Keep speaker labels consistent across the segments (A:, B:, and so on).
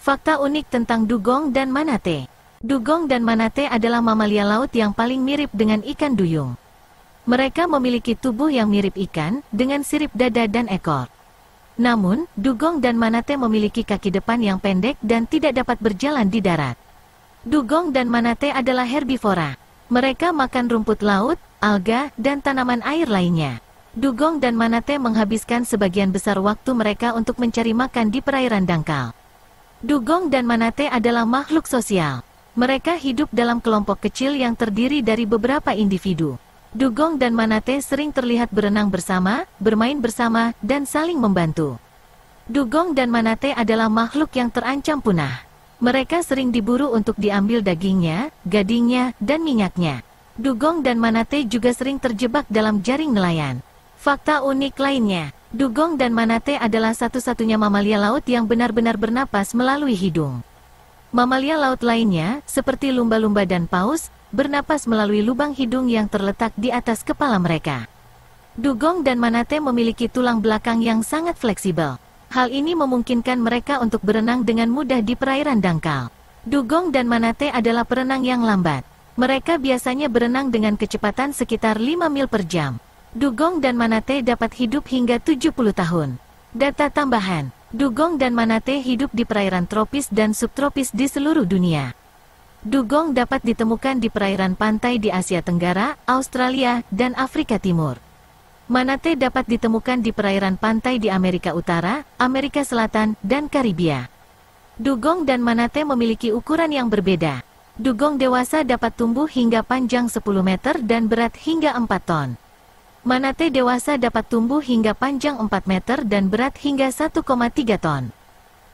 A: Fakta unik tentang dugong dan manate. Dugong dan manate adalah mamalia laut yang paling mirip dengan ikan duyung. Mereka memiliki tubuh yang mirip ikan, dengan sirip dada dan ekor. Namun, dugong dan manate memiliki kaki depan yang pendek dan tidak dapat berjalan di darat. Dugong dan manate adalah herbivora. Mereka makan rumput laut, alga, dan tanaman air lainnya. Dugong dan Manate menghabiskan sebagian besar waktu mereka untuk mencari makan di perairan dangkal. Dugong dan Manate adalah makhluk sosial. Mereka hidup dalam kelompok kecil yang terdiri dari beberapa individu. Dugong dan Manate sering terlihat berenang bersama, bermain bersama, dan saling membantu. Dugong dan Manate adalah makhluk yang terancam punah. Mereka sering diburu untuk diambil dagingnya, gadingnya, dan minyaknya. Dugong dan Manate juga sering terjebak dalam jaring nelayan. Fakta unik lainnya, dugong dan manate adalah satu-satunya mamalia laut yang benar-benar bernapas melalui hidung. Mamalia laut lainnya, seperti lumba-lumba dan paus, bernapas melalui lubang hidung yang terletak di atas kepala mereka. Dugong dan manate memiliki tulang belakang yang sangat fleksibel. Hal ini memungkinkan mereka untuk berenang dengan mudah di perairan dangkal. Dugong dan manate adalah perenang yang lambat. Mereka biasanya berenang dengan kecepatan sekitar 5 mil per jam dugong dan manate dapat hidup hingga 70 tahun. Data tambahan, dugong dan manate hidup di perairan tropis dan subtropis di seluruh dunia. Dugong dapat ditemukan di perairan pantai di Asia Tenggara, Australia, dan Afrika Timur. Manate dapat ditemukan di perairan pantai di Amerika Utara, Amerika Selatan, dan Karibia. Dugong dan manate memiliki ukuran yang berbeda. Dugong dewasa dapat tumbuh hingga panjang 10 meter dan berat hingga 4 ton. Manate dewasa dapat tumbuh hingga panjang 4 meter dan berat hingga 1,3 ton.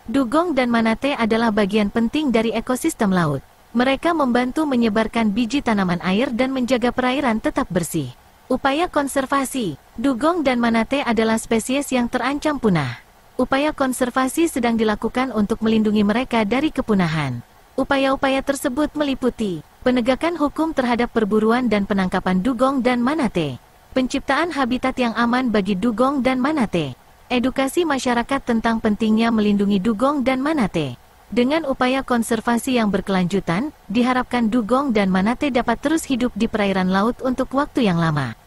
A: Dugong dan manate adalah bagian penting dari ekosistem laut. Mereka membantu menyebarkan biji tanaman air dan menjaga perairan tetap bersih. Upaya konservasi, dugong dan manate adalah spesies yang terancam punah. Upaya konservasi sedang dilakukan untuk melindungi mereka dari kepunahan. Upaya-upaya tersebut meliputi penegakan hukum terhadap perburuan dan penangkapan dugong dan manatee penciptaan habitat yang aman bagi dugong dan manate, edukasi masyarakat tentang pentingnya melindungi dugong dan manate. Dengan upaya konservasi yang berkelanjutan, diharapkan dugong dan manate dapat terus hidup di perairan laut untuk waktu yang lama.